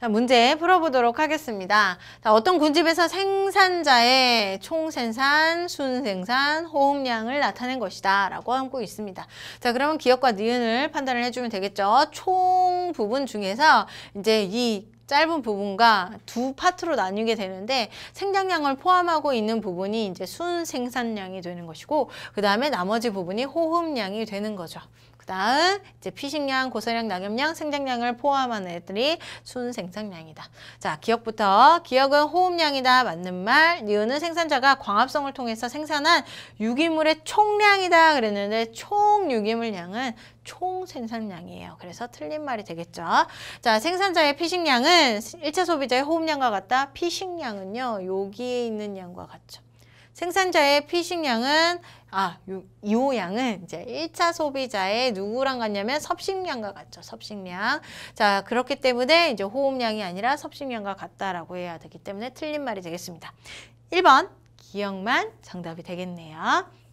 자, 문제 풀어보도록 하겠습니다. 자, 어떤 군집에서 생산자의 총생산, 순생산, 호흡량을 나타낸 것이다 라고 하고 있습니다. 자, 그러면 기억과 니은을 판단을 해주면 되겠죠. 총 부분 중에서 이제 이 짧은 부분과 두 파트로 나뉘게 되는데 생장량을 포함하고 있는 부분이 이제 순 생산량이 되는 것이고 그 다음에 나머지 부분이 호흡량이 되는 거죠. 다음 이제 피식량, 고사량, 낙엽량, 생장량을 포함한 애들이 순생산량이다. 자, 기억부터 기억은 호흡량이다. 맞는 말. 니은은 생산자가 광합성을 통해서 생산한 유기물의 총량이다. 그랬는데 총 유기물량은 총 생산량이에요. 그래서 틀린 말이 되겠죠. 자, 생산자의 피식량은 일차 소비자의 호흡량과 같다. 피식량은요, 여기에 있는 양과 같죠. 생산자의 피식량은 아, 요, 요 양은 이제 일차 소비자의 누구랑 같냐면 섭식량과 같죠. 섭식량. 자, 그렇기 때문에 이제 호흡량이 아니라 섭식량과 같다라고 해야 되기 때문에 틀린 말이 되겠습니다. 일 번 기억만 정답이 되겠네요.